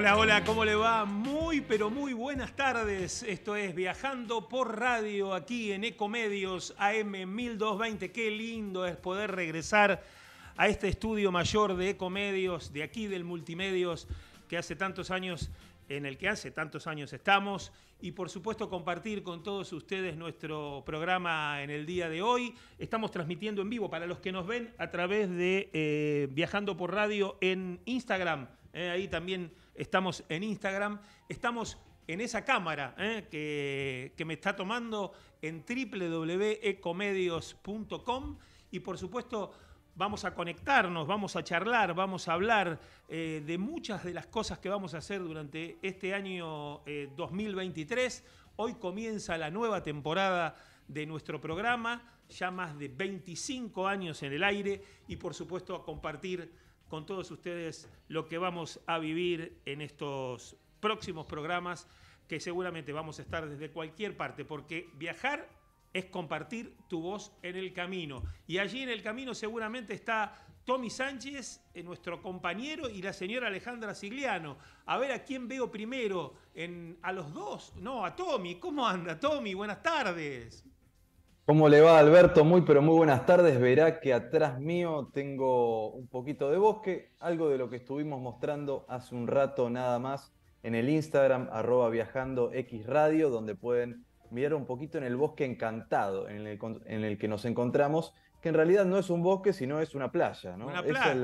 Hola, hola, ¿cómo le va? Muy, pero muy buenas tardes. Esto es Viajando por Radio aquí en Ecomedios AM 1220. Qué lindo es poder regresar a este estudio mayor de Ecomedios, de aquí del Multimedios, que hace tantos años, en el que hace tantos años estamos. Y por supuesto compartir con todos ustedes nuestro programa en el día de hoy. Estamos transmitiendo en vivo para los que nos ven a través de eh, Viajando por Radio en Instagram. Eh, ahí también estamos en Instagram, estamos en esa cámara ¿eh? que, me está tomando en www.ecomedios.com y por supuesto vamos a conectarnos, vamos a charlar, vamos a hablar eh, de muchas de las cosas que vamos a hacer durante este año 2023. Eh, Hoy comienza la nueva temporada de nuestro programa, ya más de 25 años en el aire y por supuesto a compartir con todos ustedes lo que vamos a vivir en estos próximos programas que seguramente vamos a estar desde cualquier parte, porque viajar es compartir tu voz en el camino. Y allí en el camino seguramente está Tommy Sánchez, eh, nuestro compañero, y la señora Alejandra Sigliano. A ver a quién veo primero, a los dos, no, a Tommy. ¿Cómo anda Tommy? Buenas tardes. ¿Cómo le va Alberto? Muy pero muy buenas tardes. Verá que atrás mío tengo un poquito de bosque, algo de lo que estuvimos mostrando hace un rato nada más en el Instagram arroba viajando X Radio, donde pueden mirar un poquito en el bosque encantado en el, que nos encontramos, que en realidad no es un bosque, sino es una playa. ¿no? es la está, en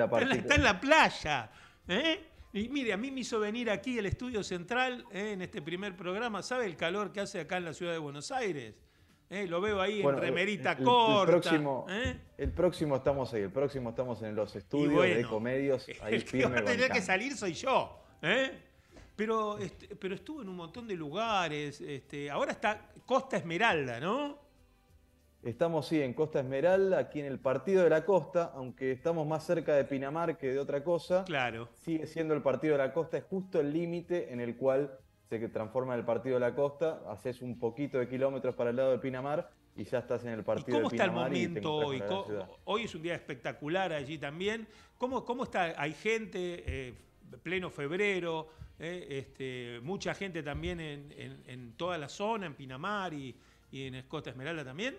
la, playa. ¿eh? Y mire, a mí me hizo venir aquí el estudio central ¿eh? en este primer programa. ¿Sabe el calor que hace acá en la ciudad de Buenos Aires? Eh, lo veo ahí en remerita corta. El próximo, ¿eh? el próximo estamos ahí, el próximo estamos en los estudios de Comedios. Ahí el que va que salir soy yo. ¿eh? Pero, este, pero estuvo en un montón de lugares. Este, ahora está Costa Esmeralda, ¿no? Estamos, sí, en Costa Esmeralda, aquí en el Partido de la Costa, aunque estamos más cerca de Pinamar que de otra cosa. Claro. Sigue siendo el Partido de la Costa, es justo el límite en el cual se transforma en el partido de la costa, haces un poquito de kilómetros para el lado de Pinamar y ya estás en el partido de Pinamar. ¿Cómo está el momento hoy? Hoy es un día espectacular allí también. ¿Cómo, cómo está? Hay gente, eh, pleno febrero, eh, este, mucha gente también en, toda la zona, en Pinamar y, en Escota Esmeralda también.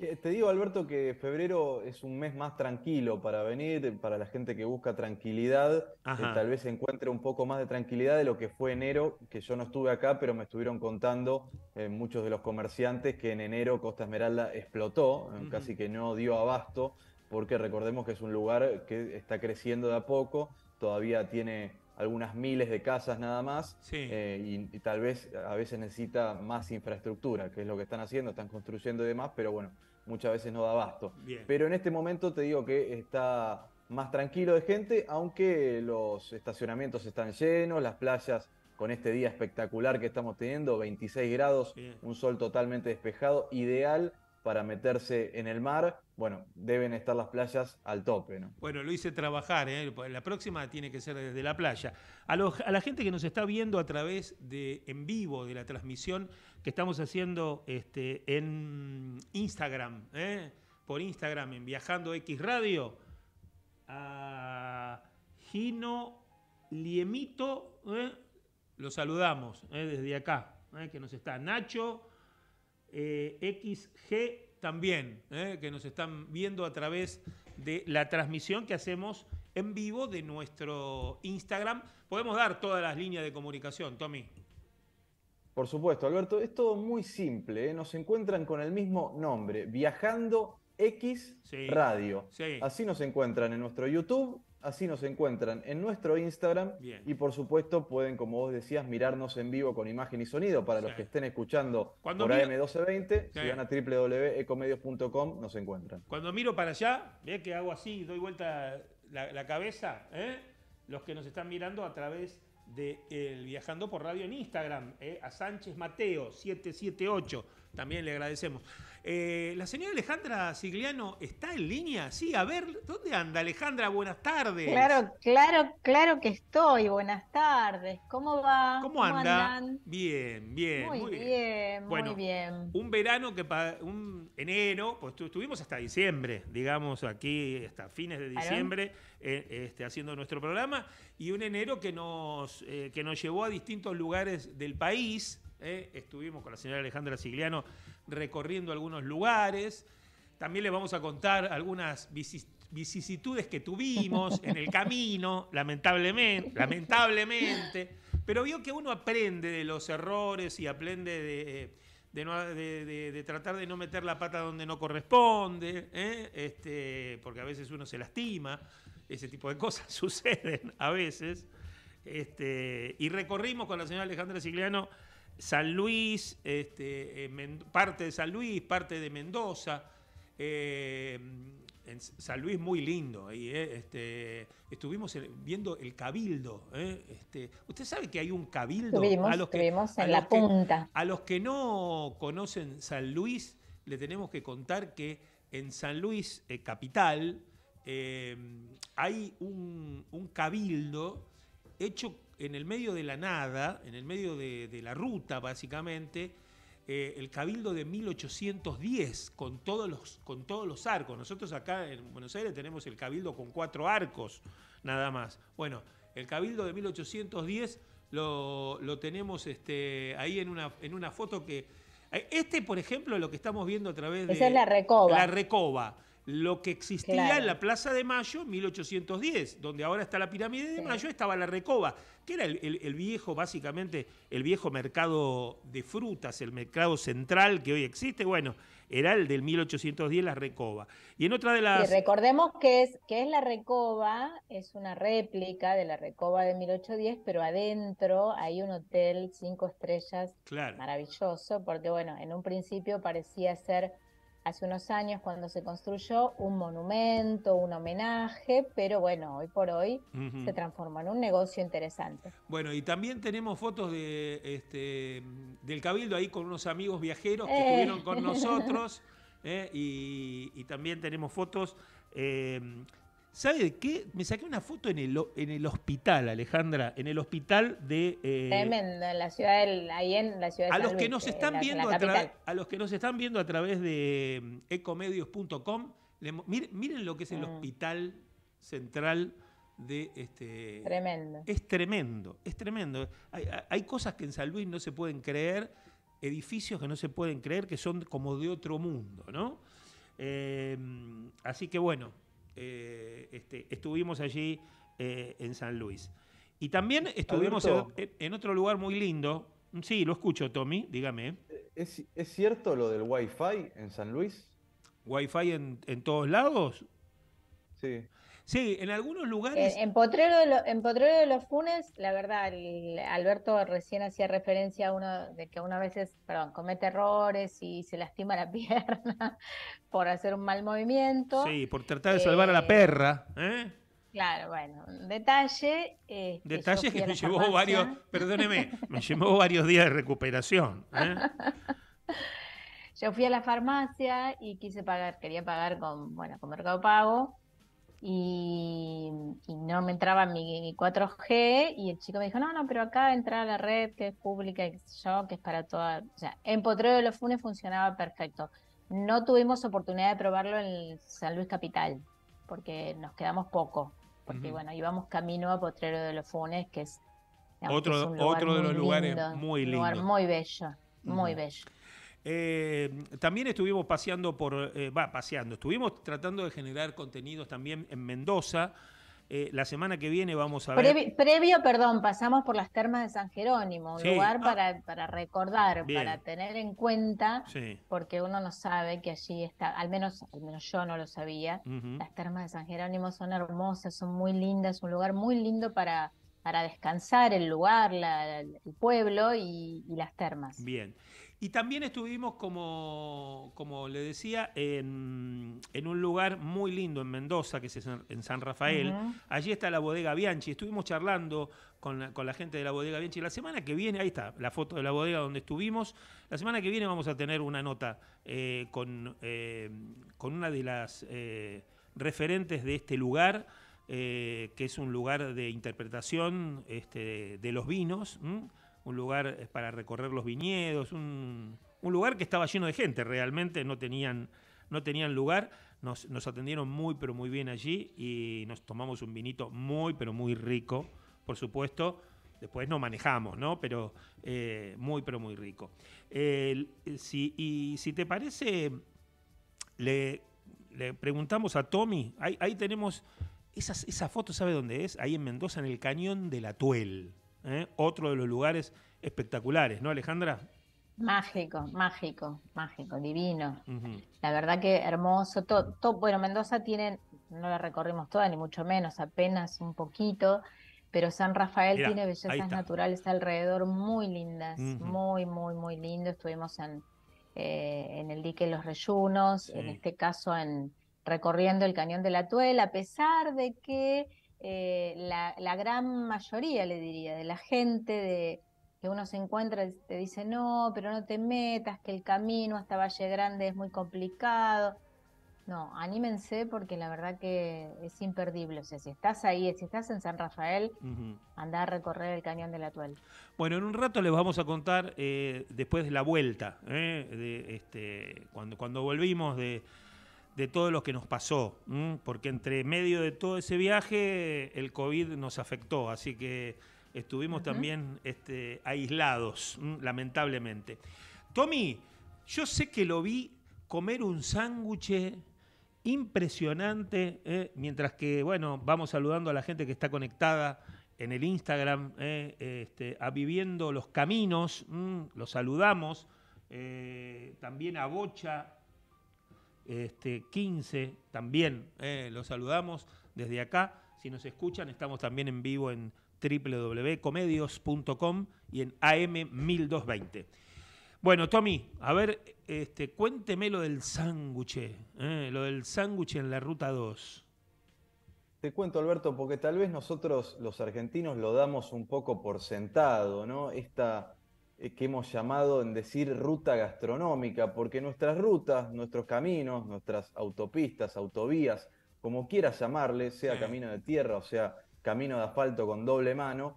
Eh, te digo, Alberto, que febrero es un mes más tranquilo para venir, para la gente que busca tranquilidad, que eh, tal vez encuentre un poco más de tranquilidad de lo que fue enero, que yo no estuve acá, pero me estuvieron contando eh, muchos de los comerciantes que en enero Costa Esmeralda explotó, casi que no dio abasto, porque recordemos que es un lugar que está creciendo de a poco, todavía tiene algunas miles de casas nada más eh, y, tal vez a veces necesita más infraestructura, que es lo que están haciendo, están construyendo y demás, pero bueno, muchas veces no da abasto. Pero en este momento te digo que está más tranquilo de gente, aunque los estacionamientos están llenos, las playas con este día espectacular que estamos teniendo, 26 grados, un sol totalmente despejado, ideal para meterse en el mar, bueno, deben estar las playas al tope. Bueno, lo hice trabajar, ¿eh? la próxima tiene que ser desde la playa. A, la gente que nos está viendo a través de en vivo de la transmisión que estamos haciendo este, en Instagram, ¿eh? por Instagram, en Viajando X Radio, a Gino Liemito, ¿eh? lo saludamos desde acá, que nos está Nacho. Eh, XG también, eh, que nos están viendo a través de la transmisión que hacemos en vivo de nuestro Instagram. Podemos dar todas las líneas de comunicación, Tommy. Por supuesto, Alberto, es todo muy simple. ¿eh? Nos encuentran con el mismo nombre, Viajando X Radio. Así nos encuentran en nuestro YouTube, Así nos encuentran en nuestro Instagram y por supuesto pueden, como vos decías, mirarnos en vivo con imagen y sonido para los que estén escuchando por AM1220. Si van a www.ecomedios.com nos encuentran. Cuando miro para allá, ve que hago así, doy vuelta la, cabeza, ¿eh? los que nos están mirando a través de Viajando por Radio en Instagram, ¿eh? a Sánchez Mateo 778, también le agradecemos. Eh, la señora Alejandra Sigliano está en línea, sí, a ver, ¿dónde anda Alejandra? Buenas tardes. Claro, claro, claro que estoy, buenas tardes. ¿Cómo va? ¿Cómo, Andan? Bien, bien. Muy, muy bien, bueno, muy bien. Un verano que, un enero, pues estuvimos hasta diciembre, digamos, aquí hasta fines de diciembre eh, este, haciendo nuestro programa, y un enero que nos, eh, que nos llevó a distintos lugares del país. Eh, estuvimos con la señora Alejandra Sigliano recorriendo algunos lugares. También les vamos a contar algunas vicisitudes que tuvimos en el camino, lamentablemente, lamentablemente. Pero vio que uno aprende de los errores y aprende de, eh, tratar de no meter la pata donde no corresponde, ¿eh? este, porque a veces uno se lastima, ese tipo de cosas suceden a veces. Este, y recorrimos con la señora Alejandra Sigliano San Luis, este, eh, parte de San Luis, parte de Mendoza. Eh, San Luis muy lindo ahí, eh, este, estuvimos viendo el cabildo. Este, Usted sabe que hay un cabildo a los que, en la punta. a los que no conocen San Luis, le tenemos que contar que en San Luis capital hay un, un cabildo hecho en el medio de la nada, en el medio de, la ruta básicamente, eh, el cabildo de 1810 con todos, los, con todos los arcos. Nosotros acá en Buenos Aires tenemos el cabildo con cuatro arcos nada más. Bueno, el cabildo de 1810 lo, tenemos este, ahí en una, en una foto que... Eh, este, por ejemplo, lo que estamos viendo a través de... la recoba. La recoba. Lo que existía en la Plaza de Mayo, 1810, donde ahora está la pirámide de Mayo, estaba la Recoba, que era el, viejo, básicamente, el viejo mercado de frutas, el mercado central que hoy existe, bueno, era el del 1810, la Recoba. Y en otra de las... Y recordemos que es, que es la Recoba, es una réplica de la Recoba de 1810, pero adentro hay un hotel cinco estrellas maravilloso, porque bueno, en un principio parecía ser hace unos años cuando se construyó un monumento, un homenaje, pero bueno, hoy por hoy se transformó en un negocio interesante. Bueno, y también tenemos fotos de, este, del Cabildo ahí con unos amigos viajeros que eh. estuvieron con nosotros. Eh, y, también tenemos fotos eh, ¿Sabe de qué? Me saqué una foto en el, en el hospital, Alejandra, en el hospital de... Eh, tremendo, en la ciudad del, ahí en la ciudad de a los que nos eh, están viendo a, los que nos están viendo a través de mm, ecomedios.com, miren, miren, lo que es el ah. hospital central de este... Tremendo. Es tremendo, es tremendo. Hay, cosas que en San Luis no se pueden creer, edificios que no se pueden creer, que son como de otro mundo, ¿no? Eh, mm, así que bueno, eh, este, estuvimos allí eh, en San Luis. Y también estuvimos en, otro lugar muy lindo. Sí, lo escucho, Tommy, dígame. ¿Es, cierto lo del Wi-Fi en San Luis? ¿Wi-Fi en, en todos lados? Sí. Sí, en algunos eh, lugares. En, Potrero, de los Funes, la verdad, Alberto recién hacía referencia a uno de que uno a veces, perdón, comete errores y se lastima la pierna por hacer un mal movimiento. Sí, por tratar de salvar a la eh, perra. ¿eh? Claro, bueno, detalle. Eh, detalle que, que me llevó varios, perdóneme, me llevó varios días de recuperación. Yo fui a la farmacia y quise pagar, quería pagar con, bueno, con Mercado Pago y, no me entraba mi, 4G y el chico me dijo, no, no, pero acá entra la red que es pública, que, yo, que es para toda... O sea, en Potrero de los Funes funcionaba perfecto. No tuvimos oportunidad de probarlo en San Luis Capital, porque nos quedamos poco, porque bueno, íbamos camino a Potrero de los Funes, que es... otro, otro de los lugares muy lindo. muy bello, muy bello. Eh, también estuvimos paseando por, eh, va, paseando, estuvimos tratando de generar contenidos también en Mendoza. Eh, la semana que viene vamos a ver. Previo, perdón, pasamos por las termas de San Jerónimo, un lugar ah. para, para, recordar, para tener en cuenta, porque uno no sabe que allí está, al menos, al menos yo no lo sabía. Las termas de San Jerónimo son hermosas, son muy lindas, un lugar muy lindo para, para descansar, el lugar, el pueblo y, y las termas. Bien. Y también estuvimos, como, como le decía, en, un lugar muy lindo en Mendoza, que es en San Rafael. Allí está la bodega Bianchi. Estuvimos charlando con la, gente de la bodega Bianchi. La semana que viene, ahí está la foto de la bodega donde estuvimos. La semana que viene vamos a tener una nota eh, con, eh, con una de las eh, referentes de este lugar. que es un lugar de interpretación este, de los vinos, un lugar eh, para recorrer los viñedos, un, lugar que estaba lleno de gente, realmente no tenían, no tenían lugar, nos, atendieron muy pero muy bien allí y nos tomamos un vinito muy pero muy rico, por supuesto. Después no manejamos, ¿no? Pero eh, muy, pero muy rico. y si te parece, le, preguntamos a Tommy, ahí, tenemos esa foto, ¿sabe dónde es? Ahí en Mendoza, en el cañón de la Tuel. ¿eh? otro de los lugares espectaculares, ¿no, Alejandra? Mágico, mágico, mágico, divino. La verdad que hermoso. Todo, bueno, Mendoza tiene, no la recorrimos toda, ni mucho menos, apenas un poquito, pero San Rafael tiene bellezas naturales alrededor muy lindas, muy, muy, muy lindo. Estuvimos en, eh, en el dique Los Reyunos, en este caso en recorriendo el cañón de la Tuela, a pesar de que eh, la, gran mayoría, le diría, de la gente de, que uno se encuentra te dice, no, pero no te metas, que el camino hasta Valle Grande es muy complicado. No, anímense porque la verdad que es imperdible. O sea, si estás ahí, si estás en San Rafael, andar a recorrer el cañón de la Tuel. Bueno, en un rato les vamos a contar eh, después de la vuelta, eh, este, cuando, cuando volvimos de, de todo lo que nos pasó, porque entre medio de todo ese viaje el COVID nos afectó, así que estuvimos también este, aislados, lamentablemente. Tommy, yo sé que lo vi comer un sándwich ¿eh? impresionante, ¿eh? mientras que, bueno, vamos saludando a la gente que está conectada en el Instagram, ¿eh? este, a Viviendo los Caminos, los saludamos, también a Bocha, 15 este, también. Eh, los saludamos desde acá. Si nos escuchan, estamos también en vivo en www.comedios.com y en AM1220. Bueno, Tommy, a ver, este, cuénteme lo del sándwich, eh, lo del sándwich en la ruta 2. Te cuento, Alberto, porque tal vez nosotros los argentinos lo damos un poco por sentado, ¿no? Esta eh, que hemos llamado en decir ruta gastronómica, porque nuestras rutas, nuestros caminos, nuestras autopistas, autovías, como quieras llamarle, sea camino de tierra o sea camino de asfalto con doble mano,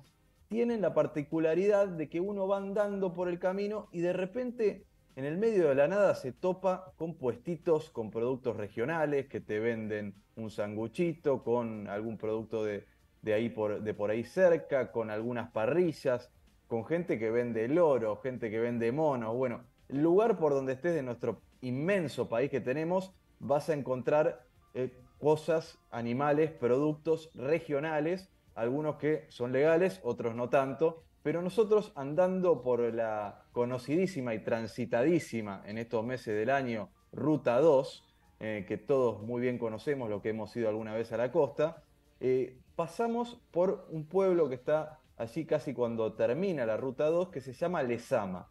tienen la particularidad de que uno va andando por el camino y de repente en el medio de la nada se topa con puestitos con productos regionales que te venden un sanguchito con algún producto de, ahí de por ahí cerca, con algunas parrillas con gente que vende el oro, gente que vende monos. Bueno, el lugar por donde estés de nuestro inmenso país que tenemos, vas a encontrar eh, cosas, animales, productos regionales, algunos que son legales, otros no tanto. Pero nosotros andando por la conocidísima y transitadísima en estos meses del año Ruta 2, eh, que todos muy bien conocemos, lo que hemos ido alguna vez a la costa, eh, pasamos por un pueblo que está Así casi cuando termina la ruta 2, que se llama Lesama.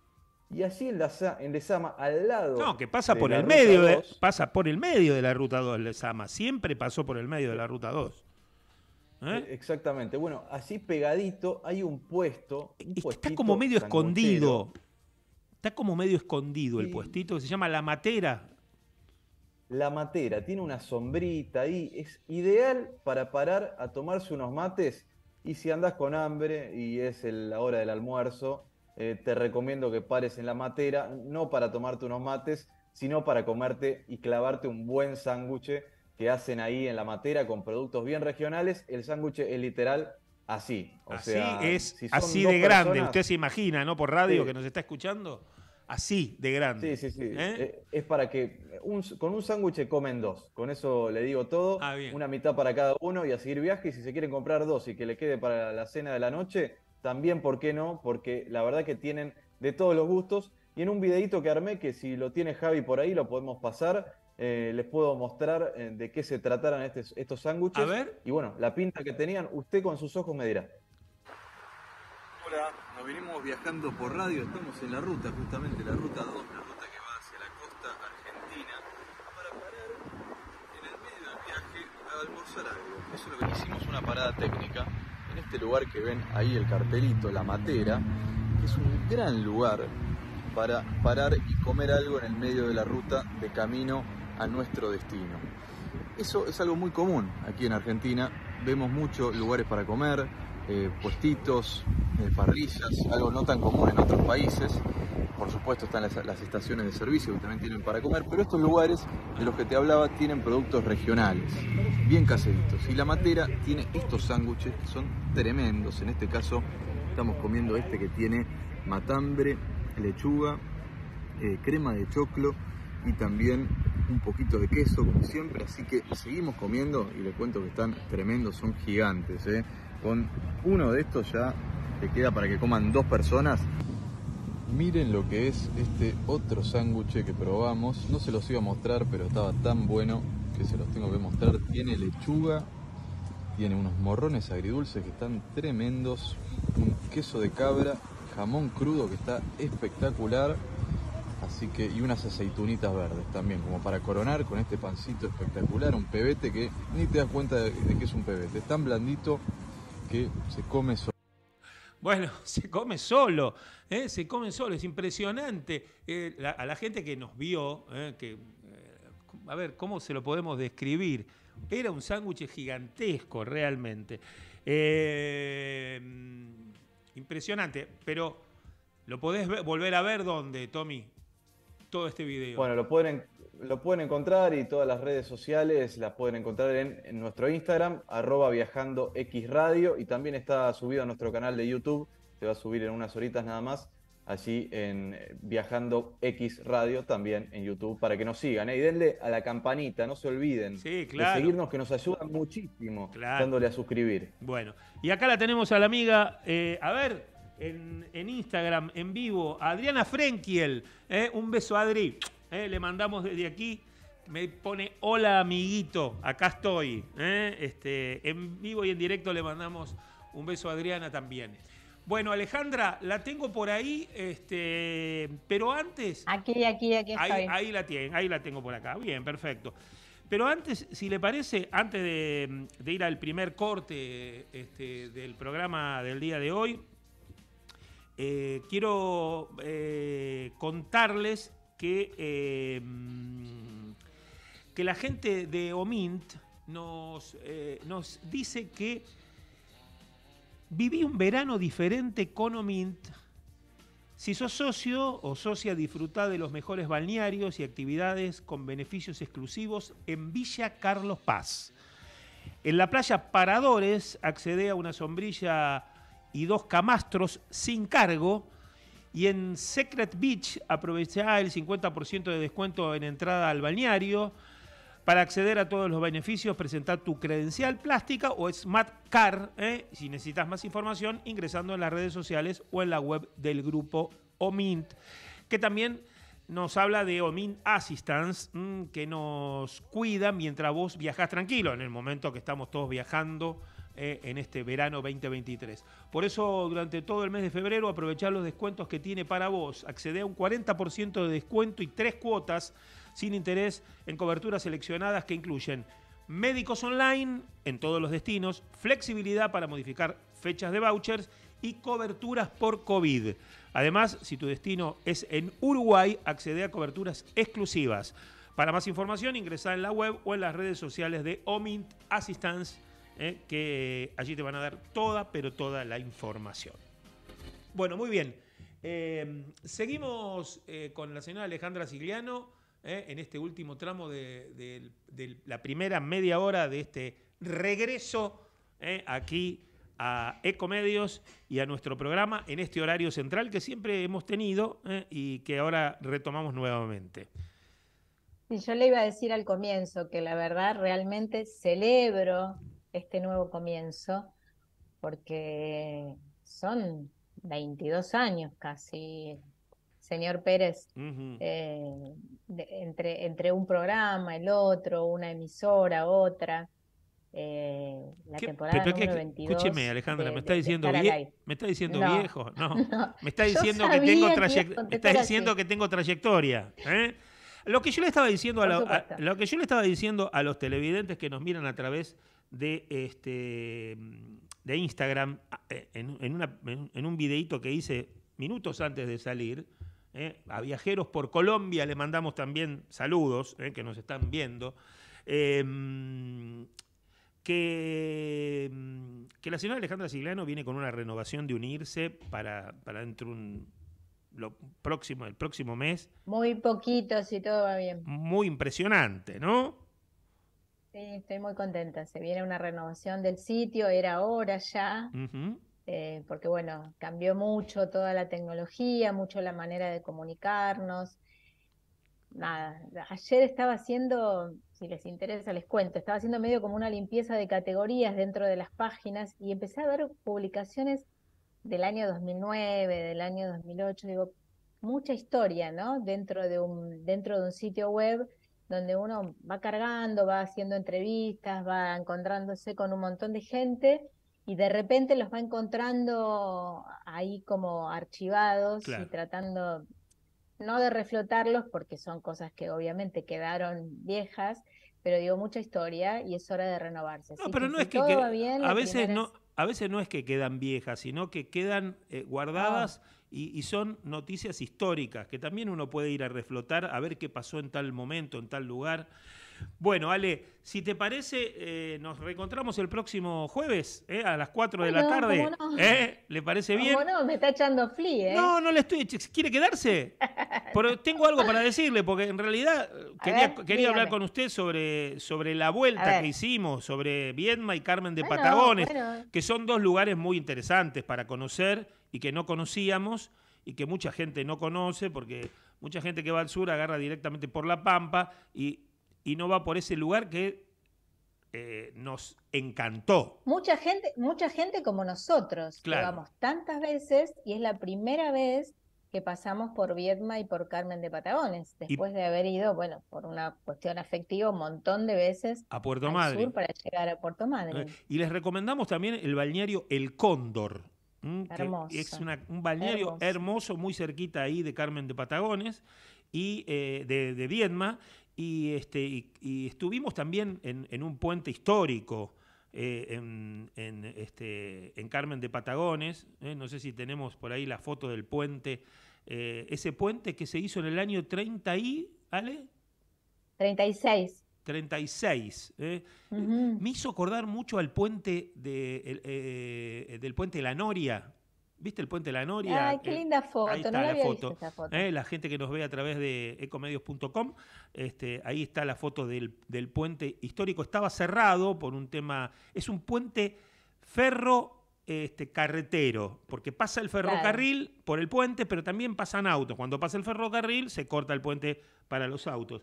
Y así en, la, Lesama, al lado. No, que pasa por el medio, de, pasa por el medio de la ruta 2, Lesama. Siempre pasó por el medio de la ruta 2. ¿Eh? E, exactamente. Bueno, así pegadito hay un puesto. está como medio escondido. Está como medio escondido el puestito que se llama La Matera. La Matera, tiene una sombrita ahí. Es ideal para parar a tomarse unos mates y si andas con hambre y es la hora del almuerzo, eh, te recomiendo que pares en la matera, no para tomarte unos mates, sino para comerte y clavarte un buen sándwich que hacen ahí en la matera con productos bien regionales. El sándwich es literal así. así es, así de grande. Usted se imagina, ¿no? Por radio que nos está escuchando Así, de grande. Sí, sí, sí. ¿eh? Eh, es para que con un sándwich comen dos. Con eso le digo todo. Ah, una mitad para cada uno y a seguir viaje. Y si se quieren comprar dos y que le quede para la cena de la noche, también, ¿por qué no? Porque la verdad que tienen de todos los gustos. Y en un videito que armé, que si lo tiene Javi por ahí, lo podemos pasar. Eh, les puedo mostrar de qué se trataran estos sándwiches. A ver. Y bueno, la pinta que tenían, usted con sus ojos me dirá. Hola venimos viajando por radio, estamos en la ruta, justamente la ruta 2, la ruta que va hacia la costa argentina, para parar en el medio del viaje a almorzar algo. Eso es lo que hicimos una parada técnica en este lugar que ven ahí el cartelito, la matera, que es un gran lugar para parar y comer algo en el medio de la ruta de camino a nuestro destino. Eso es algo muy común aquí en Argentina. Vemos muchos lugares para comer, eh, puestitos, eh, parrillas, algo no tan común en otros países. Por supuesto están las, estaciones de servicio que también tienen para comer, pero estos lugares de los que te hablaba tienen productos regionales, bien caseritos. Y la matera tiene estos sándwiches son tremendos. En este caso estamos comiendo este que tiene matambre, lechuga, eh, crema de choclo y también un poquito de queso como siempre, así que seguimos comiendo y les cuento que están tremendos, son gigantes. Con uno de estos ya te queda para que coman dos personas. Miren lo que es este otro sándwich que probamos. No se los iba a mostrar, pero estaba tan bueno que se los tengo que mostrar. Tiene lechuga, tiene unos morrones agridulces que están tremendos, un queso de cabra, jamón crudo que está espectacular, así que y unas aceitunitas verdes también, como para coronar con este pancito espectacular, un pebete que ni te das cuenta de, de que es un pebete, es tan blandito se come solo. Bueno, se come solo, ¿eh? se come solo, es impresionante. Eh, a la gente que nos vio, ¿eh? que, a ver, ¿cómo se lo podemos describir? Era un sándwich gigantesco realmente. impresionante, pero lo podés volver a ver dónde, Tommy, todo este video. Bueno, lo pueden, lo pueden encontrar y todas las redes sociales las pueden encontrar en, nuestro Instagram, arroba viajando Radio, y también está subido a nuestro canal de YouTube, se va a subir en unas horitas nada más, allí en eh, Viajando X Radio, también en YouTube, para que nos sigan. ¿eh? Y denle a la campanita, no se olviden de seguirnos, que nos ayudan muchísimo dándole a suscribir. Bueno, y acá la tenemos a la amiga, eh, a ver, en, Instagram, en vivo, Adriana Frenkiel. Un beso, Adri. ¿Eh? le mandamos desde aquí. Me pone hola amiguito, acá estoy. ¿eh? este, en vivo y en directo le mandamos un beso a Adriana también. Bueno, Alejandra, la tengo por ahí, este, pero antes. Aquí, aquí, aquí estoy. Ahí, la tienen, ahí la tengo por acá. Bien, perfecto. Pero antes, si le parece, antes de, ir al primer corte este, del programa del día de hoy, eh, quiero contarles eh, que, la gente de OMINT nos, eh, nos dice que viví un verano diferente con OMINT. Si sos socio o socia, disfrutá de los mejores balnearios y actividades con beneficios exclusivos en Villa Carlos Paz. En la playa Paradores accedé a una sombrilla y dos camastros sin cargo y en Secret Beach aprovechá ah, el 50% de descuento en entrada al balneario. Para acceder a todos los beneficios, presenta tu credencial plástica o Smart Car. ¿eh? Si necesitas más información, ingresando en las redes sociales o en la web del grupo OMINT, que también nos habla de OMINT Assistance, mm, que nos cuida mientras vos viajas tranquilo. En el momento que estamos todos viajando, eh, en este verano 2023. Por eso durante todo el mes de febrero aprovechar los descuentos que tiene para vos. Accede a un 40% de descuento y tres cuotas sin interés en coberturas seleccionadas que incluyen médicos online en todos los destinos, flexibilidad para modificar fechas de vouchers y coberturas por COVID. Además, si tu destino es en Uruguay, accede a coberturas exclusivas. Para más información, ingresa en la web o en las redes sociales de Omint Assistance eh, que allí te van a dar toda, pero toda la información. Bueno, muy bien. Eh, seguimos eh, con la señora Alejandra Sigliano en este último tramo de, la primera media hora de este regreso aquí a Ecomedios y a nuestro programa en este horario central que siempre hemos tenido y que ahora retomamos nuevamente. Y yo le iba a decir al comienzo que la verdad realmente celebro este nuevo comienzo, porque son 22 años casi, señor Pérez, eh, entre, entre un programa, el otro, una emisora, otra. Eh, la temporada de 22 Escúcheme, Alejandra, me, está diciendo me está diciendo viejo, no, me está diciendo que tengo trayectoria, está ¿eh? diciendo que tengo trayectoria, Lo que yo le estaba diciendo lo que yo le estaba diciendo a los televidentes que nos miran a través de, este, de Instagram ah, eh, en, un videito que hice minutos antes de salir. Eh, a viajeros por Colombia le mandamos también saludos, eh, que nos están viendo. Em, que, la señora Alejandra Siglano viene con una renovación de unirse para, dentro un, lo próximo, el próximo mes. Muy poquito, si todo va bien. Muy impresionante, ¿no? Sí, estoy muy contenta. Se viene una renovación del sitio, era hora ya, eh, porque bueno, cambió mucho toda la tecnología, mucho la manera de comunicarnos. ayer estaba haciendo, si les interesa les cuento, estaba haciendo medio como una limpieza de categorías dentro de las páginas y empecé a ver publicaciones del año 2009, del año 2008, digo, mucha historia, ¿no? Dentro de un, dentro de un sitio web donde uno va cargando, va haciendo entrevistas, va encontrándose con un montón de gente y de repente los va encontrando ahí como archivados y tratando no de reflotarlos porque son cosas que obviamente quedaron viejas, pero digo mucha historia y es hora de renovarse. No, pero no es que, a veces no es... a veces no es que quedan viejas, sino que quedan eh, ah. guardadas y, son noticias históricas que también uno puede ir a reflotar a ver qué pasó en tal momento, en tal lugar. Bueno, Ale, si te parece, eh, nos reencontramos el próximo jueves eh, a las 4 de la tarde. ¿Eh? ¿Le parece bien? no, me está echando fli, No, no le estoy. ¿Quiere quedarse? Pero tengo algo para decirle, porque en realidad quería, hablar con usted sobre, sobre la vuelta que hicimos, sobre Viedma y Carmen de Patagones, que son dos lugares muy interesantes para conocer y que no conocíamos y que mucha gente no conoce porque mucha gente que va al sur agarra directamente por la Pampa y, y no va por ese lugar que eh, nos encantó. Mucha gente, mucha gente como nosotros, vamos tantas veces y es la primera vez que pasamos por Viedma y por Carmen de Patagones, después de haber ido, bueno, por una cuestión afectiva un montón de veces a Puerto al para llegar a Puerto Madre. Eh, y les recomendamos también el balneario El Cóndor, Mm, es un balneario hermoso. muy cerquita ahí de Carmen de Patagones y eh, de, de, Viedma. Y, este, y, estuvimos también en, un puente histórico eh, en, este, en, Carmen de Patagones. Eh, no sé si tenemos por ahí la foto del puente. ese puente que se hizo en el año 30 y, ¿Ale? 36. 36. ¿eh? Me hizo acordar mucho al puente de, eh, del puente la Noria. ¿Viste el puente la Noria? Ay, qué eh, linda foto. la, gente que nos ve a través de ecomedios.com, este, ahí está la foto del, puente histórico. Estaba cerrado por un tema. Es un puente ferro. Este, carretero, porque pasa el ferrocarril por el puente, pero también pasan autos. Cuando pasa el ferrocarril, se corta el puente para los autos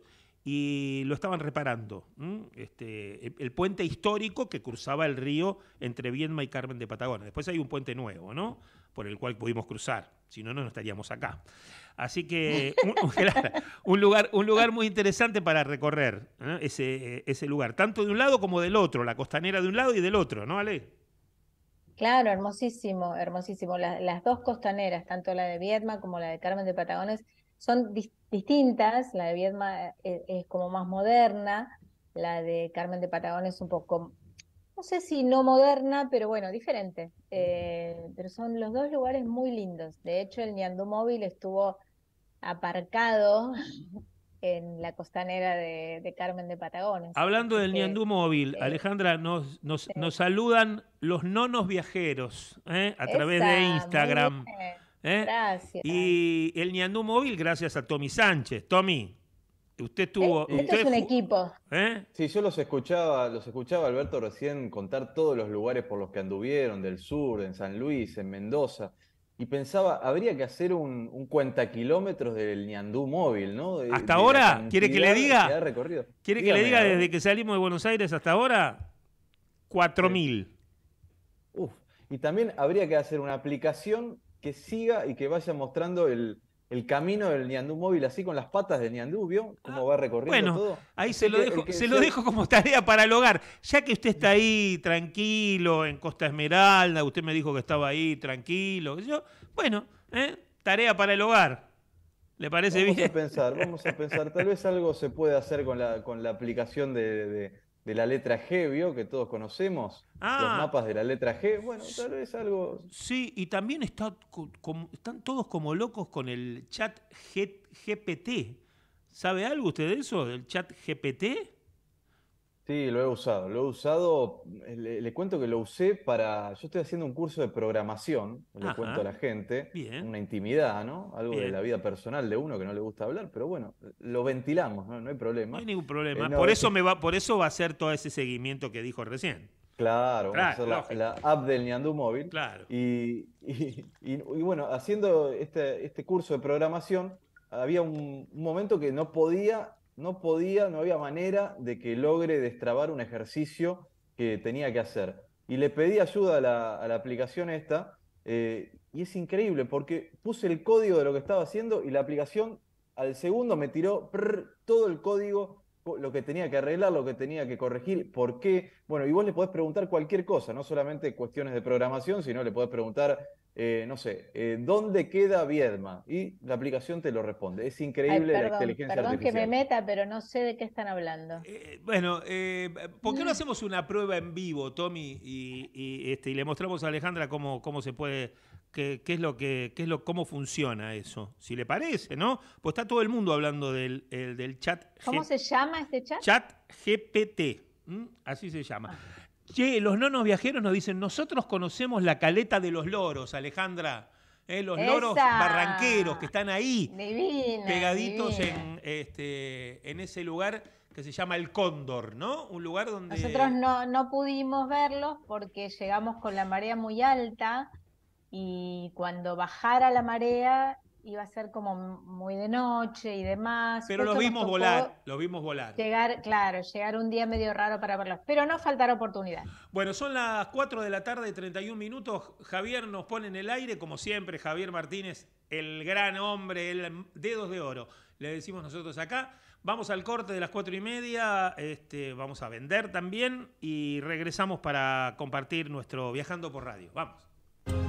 y lo estaban reparando. Este, el, puente histórico que cruzaba el río entre Viedma y Carmen de Patagones. Después hay un puente nuevo, ¿no? Por el cual pudimos cruzar. Si no, no estaríamos acá. Así que un, lugar, un lugar muy interesante para recorrer ese, lugar, tanto de un lado como del otro, la costanera de un lado y del otro, ¿no, Ale? Claro, hermosísimo, hermosísimo. las dos costaneras, tanto la de Viedma como la de Carmen de Patagones, son distintas, la de Viedma eh, es, como más moderna, la de Carmen de Patagón es un poco, no sé si no moderna, pero bueno, diferente. Eh, pero son los dos lugares muy lindos. De hecho, el Niandú Móvil estuvo aparcado en la costanera de, Carmen de Patagón. Hablando del Niandú Móvil, eh, Alejandra, nos, nos, nos, saludan los nonos viajeros a través de Instagram. ¿Eh? Gracias. Y el Ñandú Móvil, gracias a Tommy Sánchez. Tommy, usted tuvo. ¿Eh? usted es un equipo. ¿Eh? Sí, yo los escuchaba, los escuchaba, Alberto, recién contar todos los lugares por los que anduvieron, del sur, en San Luis, en Mendoza. Y pensaba, habría que hacer un, un cuenta kilómetros del Ñandú móvil, ¿no? ¿Hasta ahora? ¿Quiere que le diga? ¿Quiere que le diga desde que salimos de Buenos Aires hasta ahora? 4.000. Uf. Y también habría que hacer una aplicación que siga y que vaya mostrando el, camino del Niandú móvil, así con las patas de Niandú, ¿vio? Cómo va recorriendo bueno, todo. Ahí se, lo, dejo, se como tarea para el hogar. Ya que usted está ahí tranquilo, en Costa Esmeralda, usted me dijo que estaba ahí tranquilo. Yo, bueno, ¿eh? tarea para el hogar. ¿Le parece bien? Vamos a pensar, vamos a pensar. Tal vez algo se puede hacer con la, con la aplicación de, de la letra G, ¿vio? Que todos conocemos. los ah. mapas de la letra G. Bueno, tal vez algo. Sí, y también está, están todos como locos con el chat GPT. ¿Sabe algo usted de eso? ¿Del chat GPT? Sí, lo he usado. Lo he usado, eh, le, cuento que lo usé para, yo estoy haciendo un curso de programación, le cuento a la gente, bien. una intimidad, ¿no? Algo de la vida personal de uno que no le gusta hablar, pero bueno, lo ventilamos, no, no hay problema. No hay ningún problema. Eh, por, eso me va, por eso va a ser todo ese seguimiento que dijo recién. Claro, claro la, app del Ñandú Móvil. Claro. Y, bueno, haciendo este, este curso de programación, había un momento que no podía no podía, no había manera de que logre destrabar un ejercicio que tenía que hacer. Y le pedí ayuda a la, aplicación esta, eh, y es increíble porque puse el código de lo que estaba haciendo y la aplicación al segundo me tiró todo el código, lo que tenía que arreglar, lo que tenía que corregir, por qué. Bueno, y vos le podés preguntar cualquier cosa, no solamente cuestiones de programación, sino le podés preguntar eh, no sé, eh, ¿dónde queda Viedma? Y la aplicación te lo responde. Es increíble la inteligencia artificial. Perdón que me meta, pero no sé de qué están hablando. Eh, bueno, ¿por qué no mm. hacemos una prueba en vivo, Tommy? Y, y, este, y le mostramos a Alejandra cómo, cómo se puede, qué, es lo que, es lo, cómo funciona eso. Si le parece, ¿no? Pues está todo el mundo hablando del, del chat. ¿Cómo se llama este chat? Chat GPT. Así se llama. Ah. Sí, los nonos viajeros nos dicen, nosotros conocemos la caleta de los loros, Alejandra. ¿eh? los loros barranqueros que están ahí, pegaditos En, este, en ese lugar que se llama El Cóndor, ¿no? Un lugar donde... Nosotros no, no pudimos verlos porque llegamos con la marea muy alta y cuando bajara la marea iba a ser como muy de noche y demás. Pero lo los vimos volar, los vimos volar. Llegar, claro, llegar un día medio raro para verlos, pero no faltar oportunidad. Bueno, son las 4 de la tarde, 31 minutos. Javier nos pone en el aire, como siempre, Javier Martínez, el gran hombre, el dedos de oro, le decimos nosotros acá. Vamos al corte de las cuatro y media, este, vamos a vender también y regresamos para compartir nuestro Viajando por Radio. Vamos.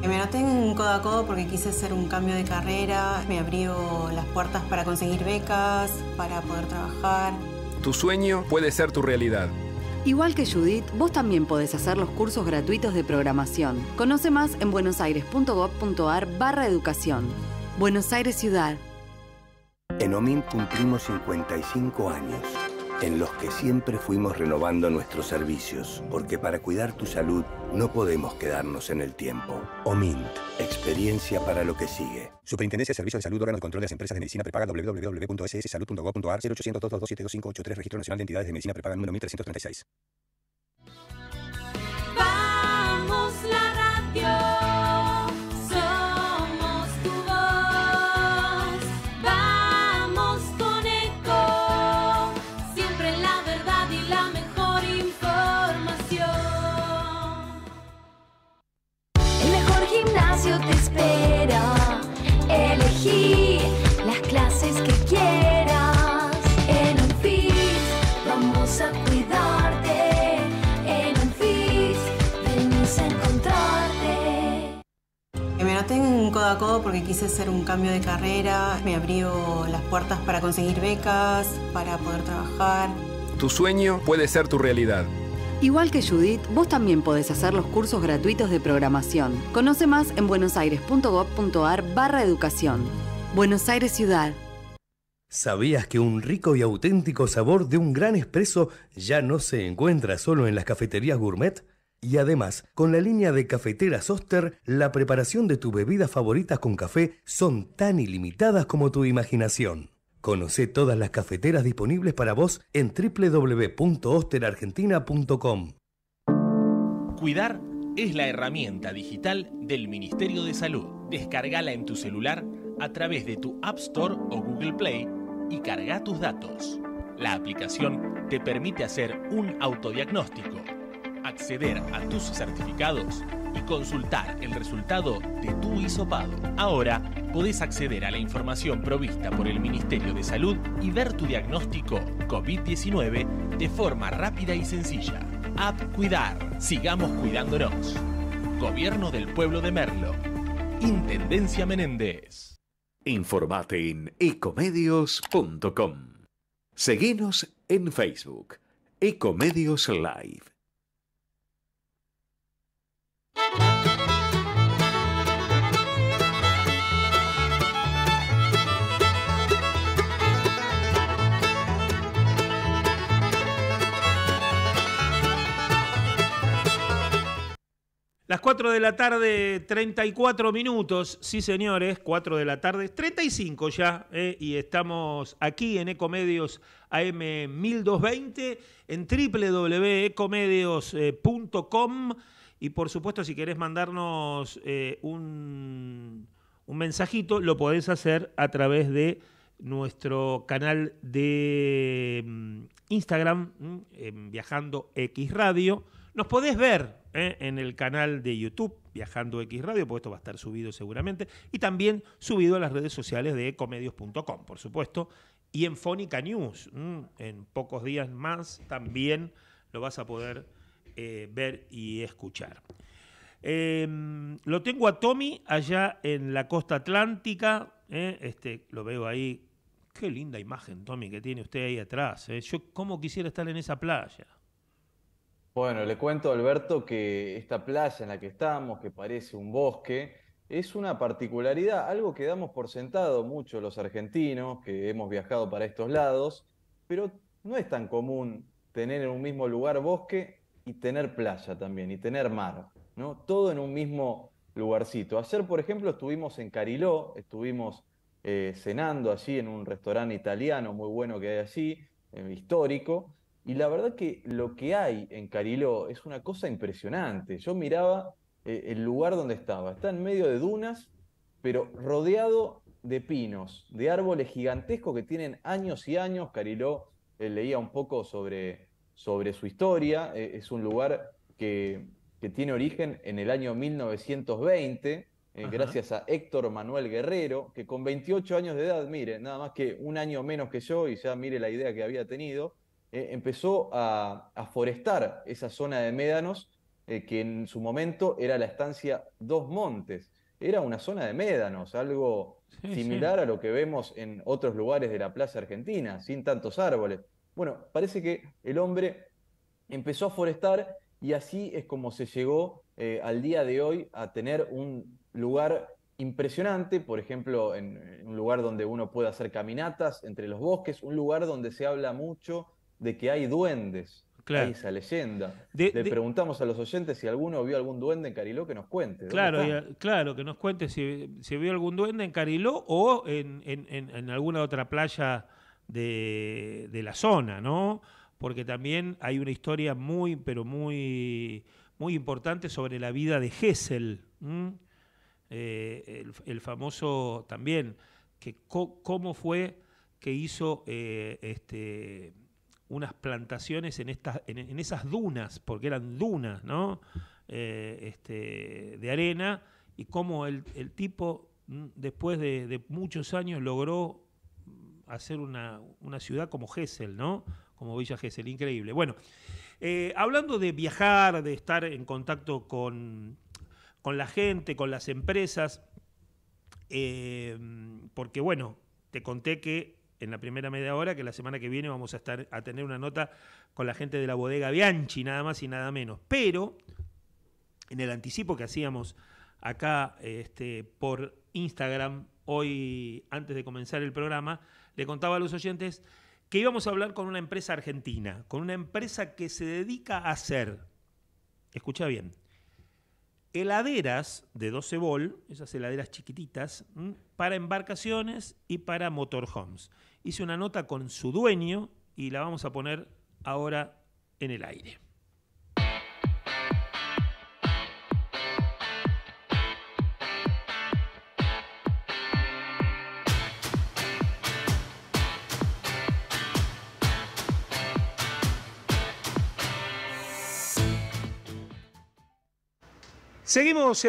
Me anoté en codo a codo porque quise hacer un cambio de carrera, me abrió las puertas para conseguir becas, para poder trabajar. Tu sueño puede ser tu realidad. Igual que Judith, vos también podés hacer los cursos gratuitos de programación. Conoce más en buenosaires.gov.ar barra educación. Buenos Aires Ciudad. En OMIN cumplimos 55 años en los que siempre fuimos renovando nuestros servicios, porque para cuidar tu salud no podemos quedarnos en el tiempo. OMINT, experiencia para lo que sigue. Superintendencia de Servicios de Salud, órgano de control de las empresas de medicina prepaga www.sssalud.gov.ar 0800 227 Registro Nacional de Entidades de Medicina Prepaga número 1336. Vamos la radio. porque quise hacer un cambio de carrera, me abrió las puertas para conseguir becas, para poder trabajar. Tu sueño puede ser tu realidad. Igual que Judith, vos también podés hacer los cursos gratuitos de programación. Conoce más en buenosaires.gov.ar barra educación. Buenos Aires Ciudad. ¿Sabías que un rico y auténtico sabor de un gran espresso ya no se encuentra solo en las cafeterías gourmet? Y además, con la línea de cafeteras Oster, la preparación de tus bebidas favoritas con café son tan ilimitadas como tu imaginación. Conoce todas las cafeteras disponibles para vos en www.osterargentina.com. Cuidar es la herramienta digital del Ministerio de Salud. Descargala en tu celular a través de tu App Store o Google Play y carga tus datos. La aplicación te permite hacer un autodiagnóstico acceder a tus certificados y consultar el resultado de tu hisopado. Ahora podés acceder a la información provista por el Ministerio de Salud y ver tu diagnóstico COVID-19 de forma rápida y sencilla. App Cuidar. Sigamos cuidándonos. Gobierno del Pueblo de Merlo. Intendencia Menéndez. Informate en ecomedios.com. Seguinos en Facebook. Ecomedios Live. Las 4 de la tarde, 34 minutos, sí señores, 4 de la tarde, 35 ya, eh, y estamos aquí en Ecomedios AM 1220, en www.ecomedios.com. Eh, y por supuesto, si querés mandarnos eh, un, mensajito, lo podés hacer a través de nuestro canal de mm, Instagram, mm, Viajando X Radio. Nos podés ver eh, en el canal de YouTube, Viajando X Radio, porque esto va a estar subido seguramente, y también subido a las redes sociales de comedios.com, por supuesto, y en Fónica News. Mm, en pocos días más también lo vas a poder eh, ver y escuchar. Em, lo tengo a Tommy allá en la costa atlántica. Eh, este, lo veo ahí. Qué linda imagen, Tommy, que tiene usted ahí atrás. Eh. Yo, ¿cómo quisiera estar en esa playa? Bueno, le cuento, Alberto, que esta playa en la que estamos, que parece un bosque, es una particularidad, algo que damos por sentado mucho los argentinos que hemos viajado para estos lados, pero no es tan común tener en un mismo lugar bosque y tener playa también, y tener mar, ¿no? Todo en un mismo lugarcito. Ayer, por ejemplo, estuvimos en Cariló, estuvimos eh, cenando allí en un restaurante italiano muy bueno que hay allí, eh, histórico, y la verdad que lo que hay en Cariló es una cosa impresionante. Yo miraba eh, el lugar donde estaba, está en medio de dunas, pero rodeado de pinos, de árboles gigantescos que tienen años y años. Cariló leía un poco sobre sobre su historia. Eh, es un lugar que, tiene origen en el año 1920, eh, gracias a Héctor Manuel Guerrero, que con 28 años de edad, mire, nada más que un año menos que yo, y ya mire la idea que había tenido, eh, empezó a, a, forestar esa zona de médanos que en su momento era la estancia Dos Montes. Era una zona de médanos, algo similar a lo que vemos en otros lugares de la Plaza Argentina, sin tantos árboles. Bueno, parece que el hombre empezó a forestar y así es como se llegó eh, al día de hoy a tener un lugar impresionante, por ejemplo, en, un lugar donde uno puede hacer caminatas entre los bosques, un lugar donde se habla mucho de que hay duendes. esa leyenda. Le preguntamos a los oyentes si alguno vio algún duende en Cariló, que nos cuente. Claro, claro, que nos cuente si, vio algún duende en Cariló o en alguna otra playa de, la zona, ¿no? Porque también hay una historia muy, pero muy, muy importante sobre la vida de Gessel, eh, el, famoso también, que cómo fue que hizo eh, este, unas plantaciones en, estas, en, esas dunas, porque eran dunas, ¿no? Eh, este, de arena, y cómo el, tipo, después de, muchos años, logró hacer una, una ciudad como Gessel, ¿no? Como Villa Gesell, increíble. Bueno, eh, hablando de viajar, de estar en contacto con, la gente, con las empresas, eh, porque bueno, te conté que en la primera media hora, que la semana que viene vamos a, estar, a tener una nota con la gente de la bodega Bianchi, nada más y nada menos. Pero, en el anticipo que hacíamos acá este, por Instagram, hoy antes de comenzar el programa, le contaba a los oyentes que íbamos a hablar con una empresa argentina, con una empresa que se dedica a hacer, escucha bien, heladeras de 12 vol, esas heladeras chiquititas, para embarcaciones y para motorhomes. Hice una nota con su dueño y la vamos a poner ahora en el aire. Seguimos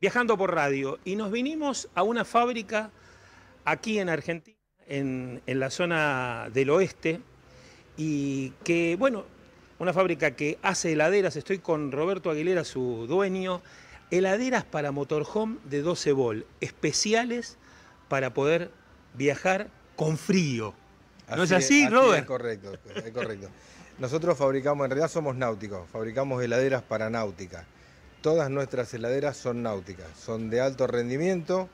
viajando por radio y nos vinimos a una fábrica aquí en Argentina, en, la zona del oeste, y que, bueno, una fábrica que hace heladeras, estoy con Roberto Aguilera, su dueño, heladeras para motorhome de 12 volt, especiales para poder viajar con frío. ¿No es así, Robert? Es correcto, es correcto. Nosotros fabricamos, en realidad somos náuticos, fabricamos heladeras para náutica. Todas nuestras heladeras son náuticas, son de alto rendimiento,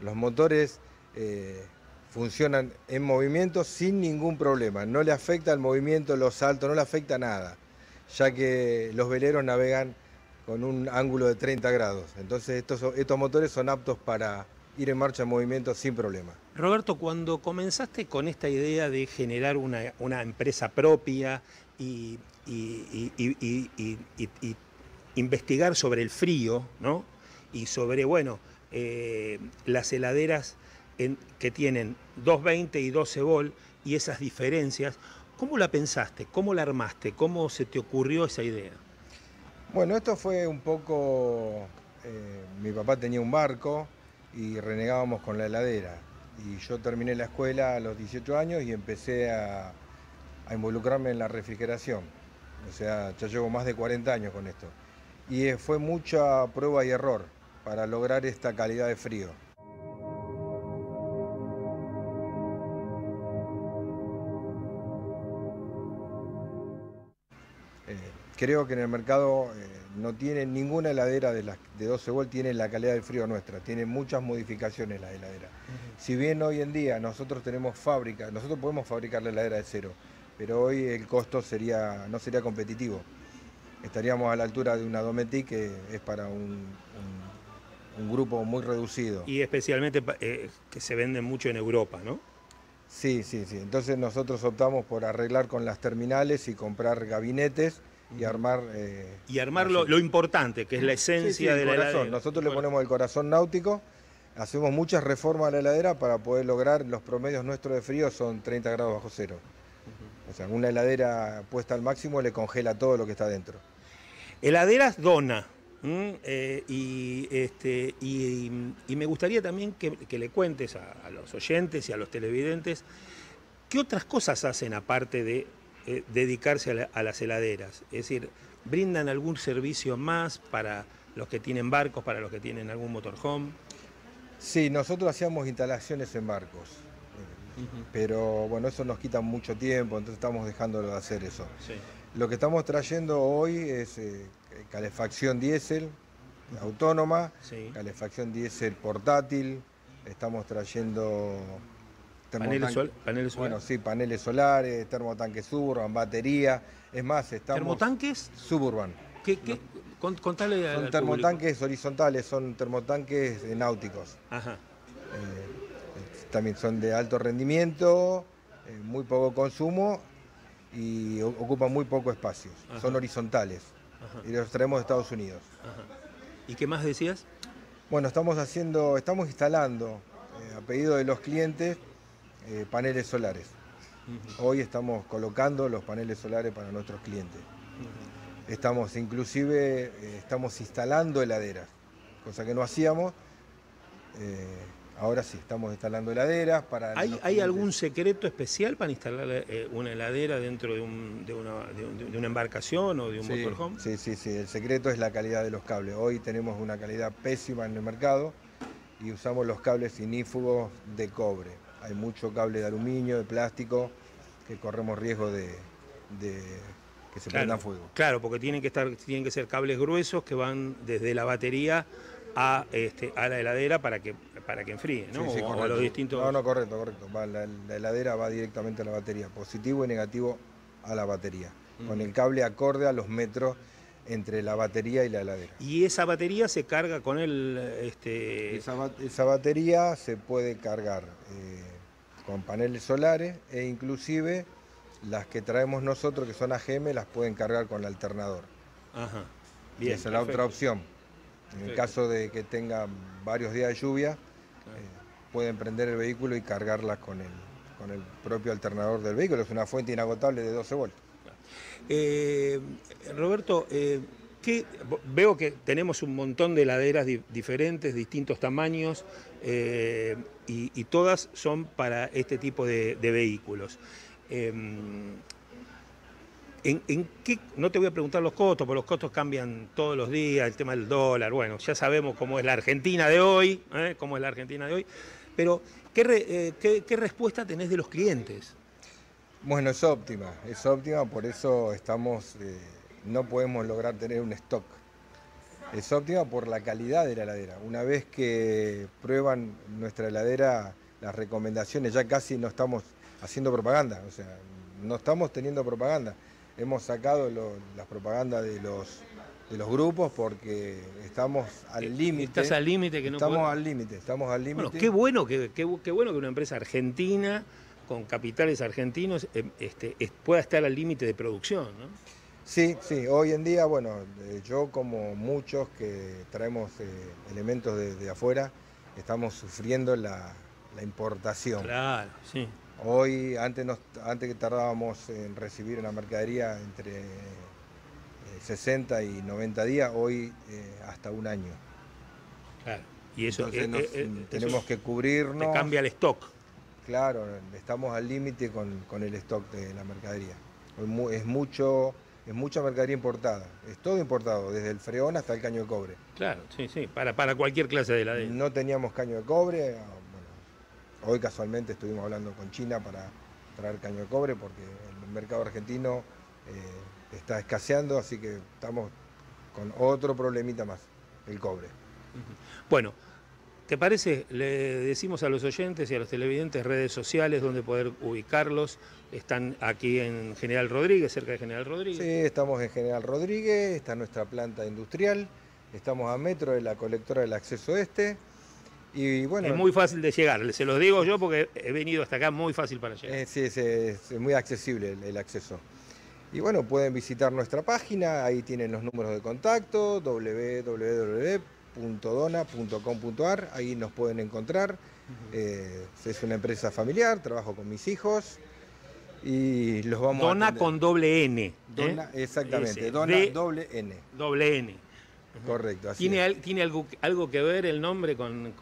los motores eh, funcionan en movimiento sin ningún problema, no le afecta el movimiento, los saltos, no le afecta nada, ya que los veleros navegan con un ángulo de 30 grados. Entonces estos, motores son aptos para ir en marcha en movimiento sin problema. Roberto, cuando comenzaste con esta idea de generar una, empresa propia y investigar sobre el frío, ¿no? Y sobre, bueno, eh, las heladeras que tienen 220 y 12 volt y esas diferencias. ¿Cómo la pensaste? ¿Cómo la armaste? ¿Cómo se te ocurrió esa idea? Bueno, esto fue un poco... Eh, mi papá tenía un barco y renegábamos con la heladera. Y yo terminé la escuela a los 18 años y empecé a, a involucrarme en la refrigeración. O sea, ya llevo más de 40 años con esto y fue mucha prueba y error para lograr esta calidad de frío. Eh, creo que en el mercado eh, no tiene ninguna heladera de, 12 volt, tiene la calidad de frío nuestra, tiene muchas modificaciones la heladera. Si bien hoy en día nosotros tenemos fábrica, nosotros podemos fabricar la heladera de cero, pero hoy el costo sería, no sería competitivo estaríamos a la altura de una Dometic que es para un, grupo muy reducido. Y especialmente eh, que se vende mucho en Europa, ¿no? Sí, sí, sí. Entonces nosotros optamos por arreglar con las terminales y comprar gabinetes y armar... Eh, y armar lo, importante, que es la esencia sí, sí, de la Nosotros le ponemos el corazón náutico, hacemos muchas reformas a la heladera para poder lograr los promedios nuestros de frío son 30 grados bajo cero. O sea, una heladera puesta al máximo le congela todo lo que está dentro. Heladeras dona. Eh, este, y, me gustaría también que, le cuentes a, los oyentes y a los televidentes qué otras cosas hacen aparte de eh, dedicarse a, las heladeras. Es decir, ¿brindan algún servicio más para los que tienen barcos, para los que tienen algún motorhome? Sí, nosotros hacíamos instalaciones en barcos. Pero bueno, eso nos quita mucho tiempo, entonces estamos dejándolo de hacer eso. Lo que estamos trayendo hoy es eh, calefacción diésel autónoma, calefacción diésel portátil, estamos trayendo... Paneles, solares. Bueno, sí, paneles solares, termotanques suburban, batería. Es más, estamos... ¿Termotanques? Suburban. ¿Qué, qué? contale Son termotanques horizontales, son termotanques náuticos. Ajá. Eh, también son de alto rendimiento, eh, muy poco consumo y ocupan muy poco espacio. Son horizontales y los traemos de Estados Unidos. ¿Y qué más decías? Bueno, estamos haciendo, estamos instalando eh, a pedido de los clientes eh, paneles solares. Hoy estamos colocando los paneles solares para nuestros clientes. Estamos inclusive, eh, estamos instalando heladeras, cosa que no hacíamos. Ahora sí, estamos instalando heladeras para... ¿Hay, algún secreto especial para instalar eh, una heladera dentro de, una, embarcación o de un motorhome? Sí, sí, sí. El secreto es la calidad de los cables. Hoy tenemos una calidad pésima en el mercado y usamos los cables sinífugos de cobre. Hay mucho cable de aluminio, de plástico, que corremos riesgo de, que se prenda fuego. Claro, porque tienen que, estar, tienen que ser cables gruesos que van desde la batería a este, la heladera para que para que enfríe, ¿no? o, los distintos... No, no, correcto, correcto. la, heladera va directamente a la batería, positivo y negativo a la batería, con el cable acorde a los metros entre la batería y la heladera. ¿Y esa batería se carga con el...? Este... Esa, batería se puede cargar eh, con paneles solares e inclusive las que traemos nosotros, que son AGM, las pueden cargar con el alternador. Ajá. esa es la otra opción. En el caso de que tenga varios días de lluvia, eh, pueden prender el vehículo y cargarlas con el, con el propio alternador del vehículo. Es una fuente inagotable de 12 voltios. Eh, Roberto, eh, veo que tenemos un montón de laderas diferentes, distintos tamaños, y, todas son para este tipo de vehículos. No te voy a preguntar los costos, porque los costos cambian todos los días, el tema del dólar, bueno, ya sabemos cómo es la Argentina de hoy, ¿eh? cómo es la Argentina de hoy, pero eh, ¿qué, respuesta tenés de los clientes? Bueno, es óptima, es óptima, por eso estamos, eh, no podemos lograr tener un stock. Es óptima por la calidad de la heladera. Una vez que prueban nuestra heladera, las recomendaciones, ya casi no estamos haciendo propaganda, o sea, no estamos teniendo propaganda hemos sacado las propagandas de los, de los grupos porque estamos al eh, límite. Estás al límite que no Estamos al límite, estamos al límite. Bueno, qué bueno que, qué, bueno que una empresa argentina con capitales argentinos em, este, pueda estar al límite de producción, ¿no? Sí, sí, hoy en día, bueno, eh, yo como muchos que traemos eh, elementos de, afuera, estamos sufriendo la, la importación. Claro, sí. Hoy, antes, antes que tardábamos en recibir una mercadería entre 60 eh, y 90 días, hoy eh, hasta un año. Claro. Y eso Entonces eh, tenemos que cubrirnos. Te cambia el stock. Claro, estamos al límite con, el stock de la mercadería. Es mucho, es mucha mercadería importada. Es todo importado, desde el freón hasta el caño de cobre. Claro, sí, sí, para, para cualquier clase de la de... No teníamos caño de cobre, Hoy casualmente estuvimos hablando con China para traer caño de cobre porque el mercado argentino eh, está escaseando, así que estamos con otro problemita más, el cobre. Bueno, ¿te parece? Le decimos a los oyentes y a los televidentes redes sociales donde poder ubicarlos. Están aquí en General Rodríguez, cerca de General Rodríguez. Sí, estamos en General Rodríguez, está nuestra planta industrial, estamos a metro de la colectora del acceso este es muy fácil de llegar, se los digo yo porque he venido hasta acá muy fácil para llegar. Eh, sí, es, muy accesible el, acceso. Y bueno, pueden visitar nuestra página, ahí tienen los números de contacto, www.dona.com.ar, ahí nos pueden encontrar. Eh, es una empresa familiar, trabajo con mis hijos y los vamos Dona con doble N. ¿eh? Dona, Exactamente, Dona N. Doble N. Correcto. ¿Tiene, algo, algo que ver el nombre con,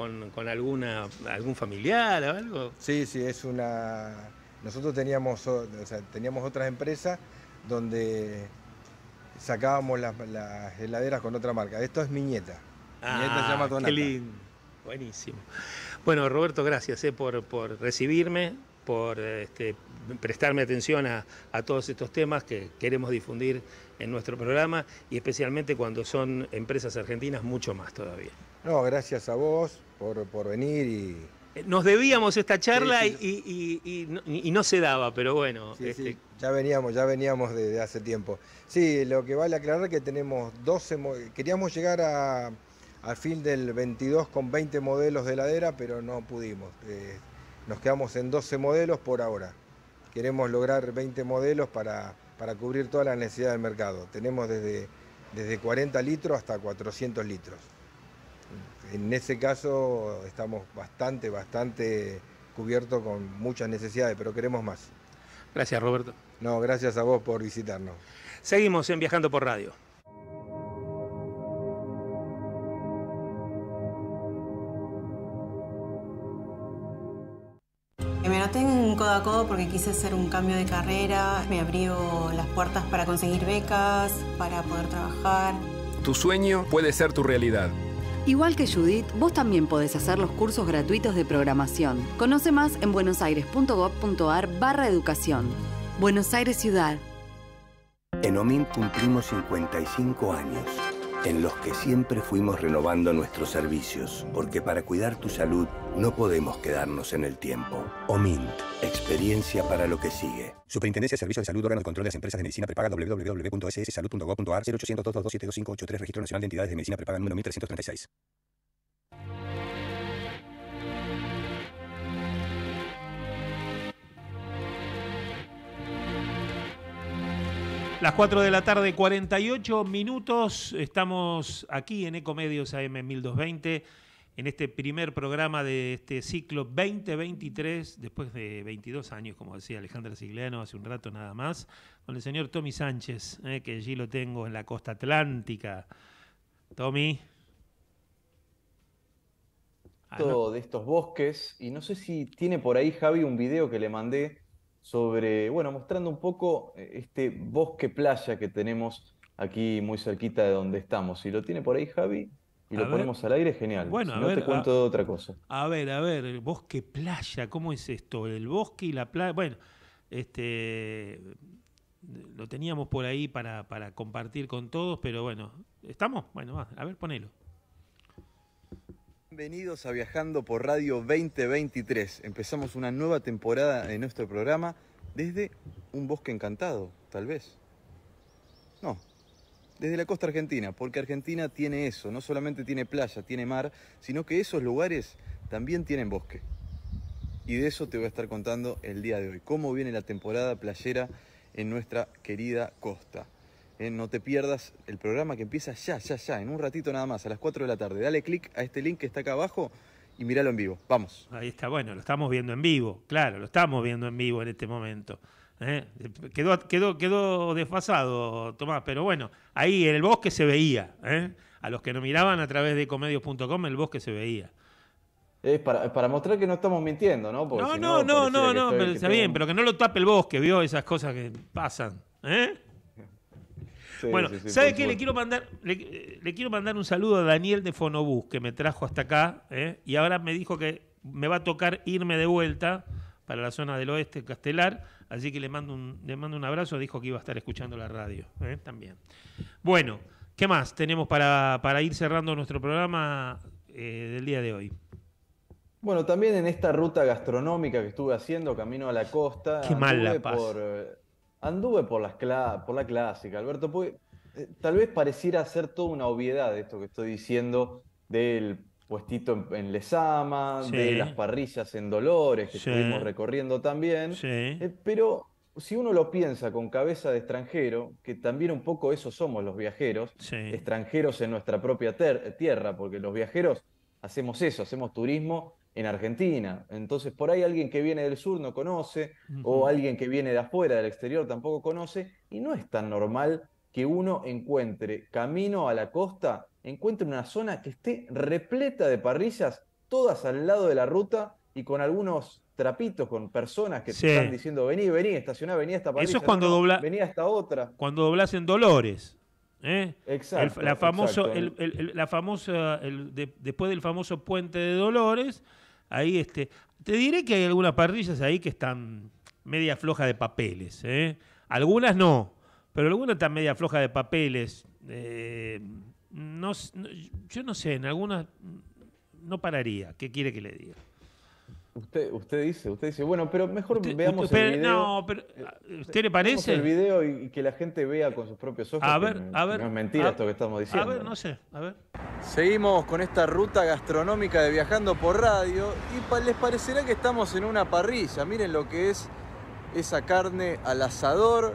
alguna, algún familiar o algo? Sí, sí, es una... Nosotros teníamos, teníamos otras empresas donde sacábamos las, heladeras con otra marca. Esto es mi nieta. mi nieta se ah, llama Tonal. Qué lindo. Buenísimo. Bueno, Roberto, gracias eh, por, por recibirme por este, prestarme atención a, todos estos temas que queremos difundir en nuestro programa y especialmente cuando son empresas argentinas, mucho más todavía. No, gracias a vos por, venir y, eh, nos debíamos esta charla Y, no, se daba, pero bueno. Este, ya veníamos, ya veníamos desde hace tiempo. Sí, lo que vale aclarar es que tenemos 12, queríamos llegar al fin del 22 con 20 modelos de heladera, pero no pudimos. Eh, nos quedamos en 12 modelos por ahora. Queremos lograr 20 modelos para, para cubrir todas las necesidades del mercado. Tenemos desde, desde 40 litros hasta 400 litros. En ese caso estamos bastante, bastante cubiertos con muchas necesidades, pero queremos más. Gracias, Roberto. No, gracias a vos por visitarnos. Seguimos en Viajando por Radio. a codo porque quise hacer un cambio de carrera, me abrió las puertas para conseguir becas, para poder trabajar. Tu sueño puede ser tu realidad. Igual que Judith, vos también podés hacer los cursos gratuitos de programación. Conoce más en buenosaires.gov.ar barra educación. Buenos Aires Ciudad. En OMIN cumplimos 55 años en los que siempre fuimos renovando nuestros servicios, porque para cuidar tu salud no podemos quedarnos en el tiempo. OMINT, experiencia para lo que sigue. Superintendencia de Servicios de Salud, órgano de control de las empresas de medicina prepaga www.sssalud.gov.ar 0800 Registro Nacional de Entidades de Medicina Prepaga número 1336. Las 4 de la tarde, 48 minutos. Estamos aquí en Ecomedios AM 1220, en este primer programa de este ciclo 2023, después de 22 años, como decía Alejandra Sigliano hace un rato nada más, con el señor Tommy Sánchez, eh, que allí lo tengo en la costa atlántica. Tommy. todo de estos bosques, y no sé si tiene por ahí Javi un video que le mandé sobre, bueno, mostrando un poco eh, este bosque playa que tenemos aquí muy cerquita de donde estamos. Si lo tiene por ahí Javi y lo ponemos al aire, genial. Bueno, a no ver, te cuento otra cosa. A ver, a ver, el bosque playa, ¿cómo es esto? El bosque y la playa. Bueno, este lo teníamos por ahí para, para compartir con todos, pero bueno, ¿estamos? Bueno, a ver, ponelo. Bienvenidos a Viajando por Radio 2023. Empezamos una nueva temporada de nuestro programa desde un bosque encantado, tal vez. No, desde la costa argentina, porque Argentina tiene eso, no solamente tiene playa, tiene mar, sino que esos lugares también tienen bosque. Y de eso te voy a estar contando el día de hoy, cómo viene la temporada playera en nuestra querida costa. Eh, no te pierdas el programa que empieza ya, ya, ya, en un ratito nada más, a las 4 de la tarde. Dale clic a este link que está acá abajo y míralo en vivo. Vamos. Ahí está, bueno, lo estamos viendo en vivo, claro, lo estamos viendo en vivo en este momento. ¿eh? Quedó, quedó, quedó desfasado, Tomás, pero bueno, ahí en el bosque se veía. ¿eh? A los que nos miraban a través de comedios.com, el bosque se veía. Es para, mostrar que no estamos mintiendo, ¿no? no, no, no, no, pero está bien, pero que no lo tape el bosque, ¿vio? Esas cosas que pasan. ¿Eh? bueno, ¿sabe qué? Le quiero, mandar, le, quiero mandar un saludo a Daniel de Fonobús, que me trajo hasta acá, ¿eh? y ahora me dijo que me va a tocar irme de vuelta para la zona del oeste castelar, así que le mando un, le mando un abrazo, dijo que iba a estar escuchando la radio ¿eh? también. Bueno, ¿qué más tenemos para, ir cerrando nuestro programa eh, del día de hoy? Bueno, también en esta ruta gastronómica que estuve haciendo, camino a la costa, Qué mal la por Anduve por, las por la clásica, Alberto, porque, eh, tal vez pareciera ser toda una obviedad esto que estoy diciendo del puestito en, Lesama, de las parrillas en Dolores que estuvimos recorriendo también, eh, pero si uno lo piensa con cabeza de extranjero, que también un poco eso somos los viajeros, extranjeros en nuestra propia tierra, porque los viajeros hacemos eso, hacemos turismo en Argentina. Entonces, por ahí alguien que viene del sur no conoce, o alguien que viene de afuera, del exterior, tampoco conoce, y no es tan normal que uno encuentre camino a la costa, encuentre una zona que esté repleta de parrillas, todas al lado de la ruta y con algunos trapitos, con personas que te están diciendo, vení, vení, estacioná, vení a esta parrilla. Eso es cuando Vení a esta otra. Cuando doblás en Dolores. ¿Eh? Exacto, la, famoso, El, la famosa, después del famoso puente de Dolores, ahí este, te diré que hay algunas parrillas ahí que están media floja de papeles, ¿eh? algunas no, pero algunas están media floja de papeles. Eh, yo no sé, en algunas no pararía. ¿Qué quiere que le diga? Usted, dice, usted dice, bueno, pero mejor veamos el video. No, pero eh, eh, ¿usted le parece? el video y, que la gente vea con sus propios ojos. A ver, a ver. es mentira esto que estamos diciendo. A ver, no sé, a ver. Seguimos con esta ruta gastronómica de viajando por radio y les parecerá que estamos en una parrilla. Miren lo que es esa carne al asador,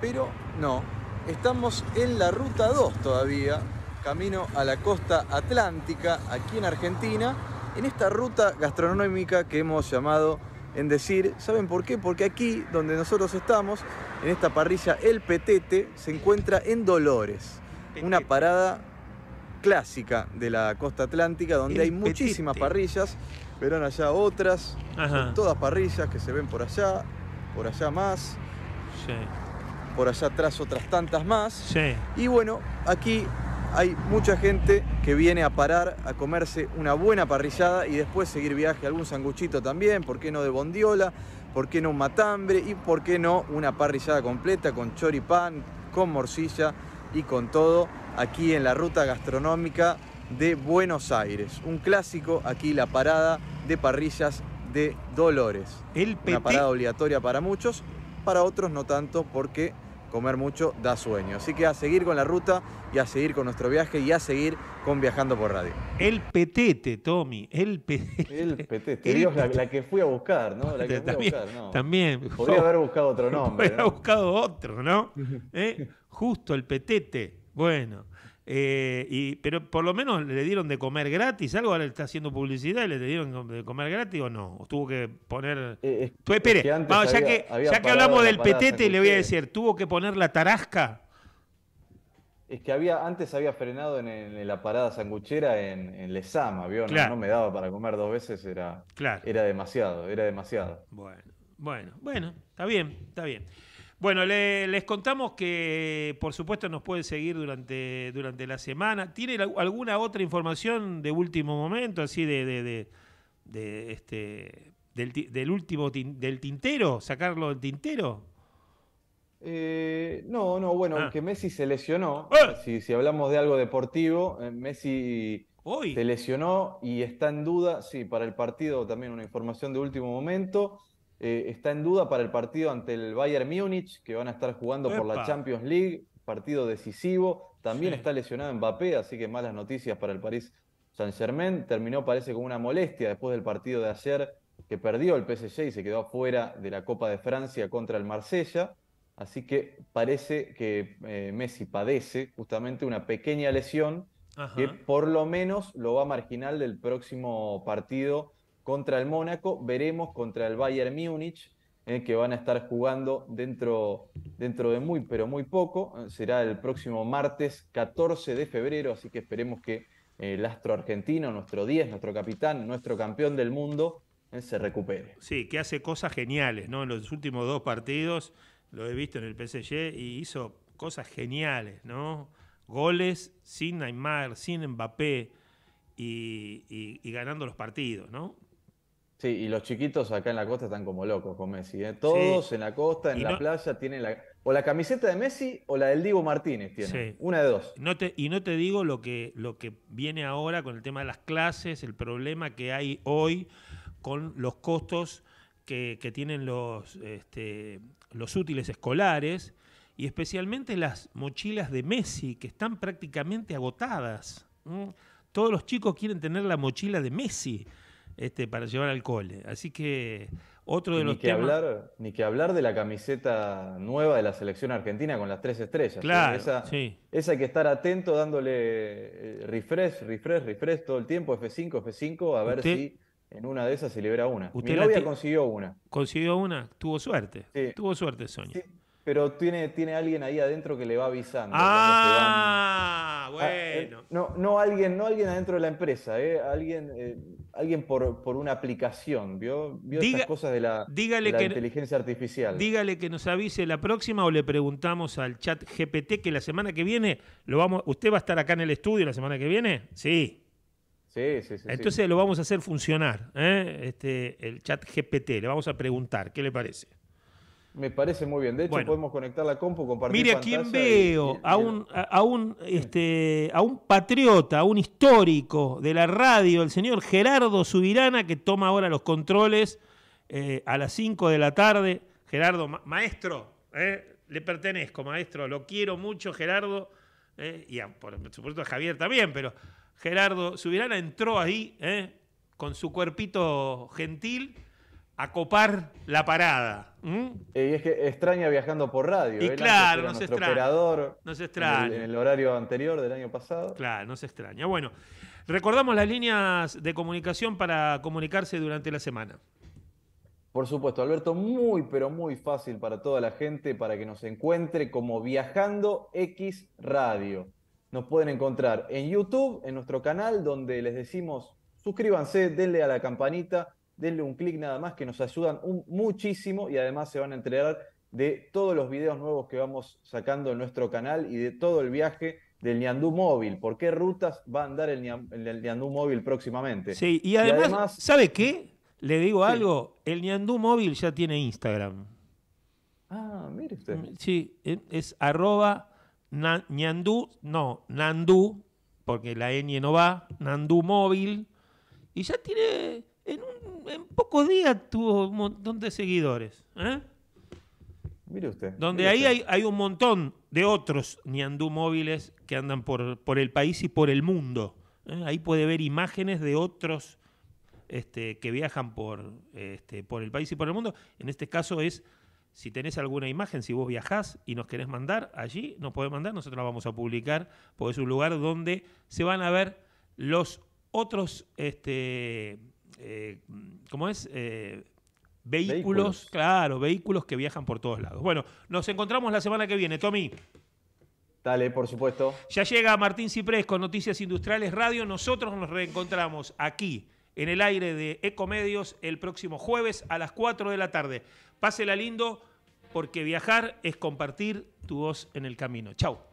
pero no. Estamos en la ruta 2 todavía, camino a la costa atlántica, aquí en Argentina en esta ruta gastronómica que hemos llamado en decir, ¿saben por qué? Porque aquí donde nosotros estamos, en esta parrilla El Petete, se encuentra en Dolores, una parada clásica de la costa atlántica donde hay muchísimas parrillas, verán allá otras, todas parrillas que se ven por allá, por allá más. por allá atrás otras tantas más. Sí. Y bueno, aquí hay mucha gente que viene a parar a comerse una buena parrillada y después seguir viaje, algún sanguchito también, ¿por qué no de bondiola? ¿Por qué no un matambre? ¿Y por qué no una parrillada completa con choripán, con morcilla y con todo aquí en la ruta gastronómica de Buenos Aires? Un clásico aquí, la parada de parrillas de Dolores. El Una parada obligatoria para muchos, para otros no tanto porque comer mucho da sueño. Así que a seguir con la ruta y a seguir con nuestro viaje y a seguir con Viajando por Radio. El petete, Tommy, el petete. El petete, La, que fui a buscar, ¿no? La que fui también, a buscar, ¿no? También. Podría haber buscado otro nombre. Podría haber buscado otro, ¿no? Eh, justo el petete. Bueno. Eh, y, pero por lo menos le dieron de comer gratis, algo ahora está haciendo publicidad y le dieron de comer gratis o no, o tuvo que poner... ya, que, hablamos del petete, le voy a decir, ¿tuvo que poner la tarasca? Es que había, antes había frenado en, la parada sanguchera en, en Lezama, No, me daba para comer dos veces, era, era demasiado, era demasiado. Bueno, bueno, bueno, está bien, está bien. Bueno, les contamos que por supuesto nos pueden seguir durante, durante la semana. ¿Tiene alguna otra información de último momento, así de, de, este, del, último del tintero, sacarlo del tintero? Eh, no, no, bueno, ah. aunque que Messi se lesionó. ¡Eh! Si, hablamos de algo deportivo, eh, Messi se lesionó y está en duda, sí, para el partido también una información de último momento. Eh, está en duda para el partido ante el Bayern Múnich, que van a estar jugando por la Champions League, partido decisivo. También está lesionado Mbappé, así que malas noticias para el París Saint Germain. Terminó, parece, con una molestia después del partido de ayer que perdió el PSG y se quedó afuera de la Copa de Francia contra el Marsella. Así que parece que eh, Messi padece justamente una pequeña lesión que por lo menos lo va a marginal del próximo partido contra el Mónaco, veremos contra el Bayern Múnich, eh, que van a estar jugando dentro, dentro de muy, pero muy poco. Será el próximo martes 14 de febrero, así que esperemos que eh, el astro argentino, nuestro 10, nuestro capitán, nuestro campeón del mundo, eh, se recupere. Sí, que hace cosas geniales, ¿no? En los últimos dos partidos lo he visto en el PSG y hizo cosas geniales, ¿no? Goles sin Neymar, sin Mbappé y, y ganando los partidos, ¿no? Sí, y los chiquitos acá en la costa están como locos con Messi. ¿eh? Todos en la costa, en la playa, tienen la, o la camiseta de Messi o la del Divo Martínez. Tienen. Una de dos. No y no te digo lo que, lo que viene ahora con el tema de las clases, el problema que hay hoy con los costos que, tienen los, este, los útiles escolares y especialmente las mochilas de Messi que están prácticamente agotadas. Todos los chicos quieren tener la mochila de Messi este, para llevar al cole. Así que otro de los que temas... hablar Ni que hablar de la camiseta nueva de la selección argentina con las tres estrellas. Claro, Esa, hay que estar atento dándole eh, refresh, refresh, refresh todo el tiempo, F5, F5, a ver si en una de esas se libera una. ¿Usted Mi consiguió una. ¿Consiguió una? Tuvo suerte. Tuvo suerte, Sonia pero tiene, tiene alguien ahí adentro que le va avisando. Ah, ah eh, bueno. no, no, alguien, no alguien adentro de la empresa, eh, alguien, eh, alguien por, por, una aplicación, ¿vio? ¿Vio cosas de la, inteligencia artificial? Dígale que nos avise la próxima o le preguntamos al chat GPT que la semana que viene lo vamos. ¿Usted va a estar acá en el estudio la semana que viene? Sí. Sí, sí, sí. Entonces lo vamos a hacer funcionar, ¿eh? este, el chat GPT. Le vamos a preguntar, ¿qué le parece? Me parece muy bien. De hecho, podemos conectar la compu, compartir Mire a quién veo, a, un, a, un, este, a un patriota, a un histórico de la radio, el señor Gerardo Subirana, que toma ahora los controles eh, a las 5 de la tarde. Gerardo, maestro, eh, le pertenezco, maestro, lo quiero mucho, Gerardo, eh, y por supuesto a Javier también, pero Gerardo Subirana entró ahí con su cuerpito gentil Acopar la parada. Eh, y es que extraña viajando por radio. Y ¿eh? claro, no se extraña. no se el, en el, horario anterior del año pasado. Claro, no se extraña. Bueno, recordamos las líneas de comunicación para comunicarse durante la semana. Por supuesto, Alberto, muy pero muy fácil para toda la gente para que nos encuentre como Viajando X Radio. Nos pueden encontrar en YouTube, en nuestro canal, donde les decimos suscríbanse, denle a la campanita denle un clic nada más que nos ayudan muchísimo y además se van a entregar de todos los videos nuevos que vamos sacando en nuestro canal y de todo el viaje del Niandú móvil, por qué rutas va a andar el, Niandú móvil próximamente. Sí, y además, ¿sabe qué? Le digo algo, el Niandú móvil ya tiene Instagram. Ah, mire usted. Mm, sí, es arroba Ñandú, no, Nandú, porque la N no va, Nandú móvil, y ya tiene en, pocos días tuvo un montón de seguidores. ¿eh? Mire usted. Donde ahí Hay, un montón de otros niandú móviles que andan por, por el país y por el mundo. ¿eh? Ahí puede ver imágenes de otros este, que viajan por, este, por el país y por el mundo. En este caso es si tenés alguna imagen, si vos viajás y nos querés mandar allí, nos podés mandar, nosotros la vamos a publicar, porque es un lugar donde se van a ver los otros este, eh, ¿cómo es? Eh, vehículos, claro, vehículos que viajan por todos lados. Bueno, nos encontramos la semana que viene, Tommy. Dale, por supuesto. Ya llega Martín Ciprés con Noticias Industriales Radio. Nosotros nos reencontramos aquí, en el aire de Ecomedios, el próximo jueves a las 4 de la tarde. Pásela lindo, porque viajar es compartir tu voz en el camino. Chau.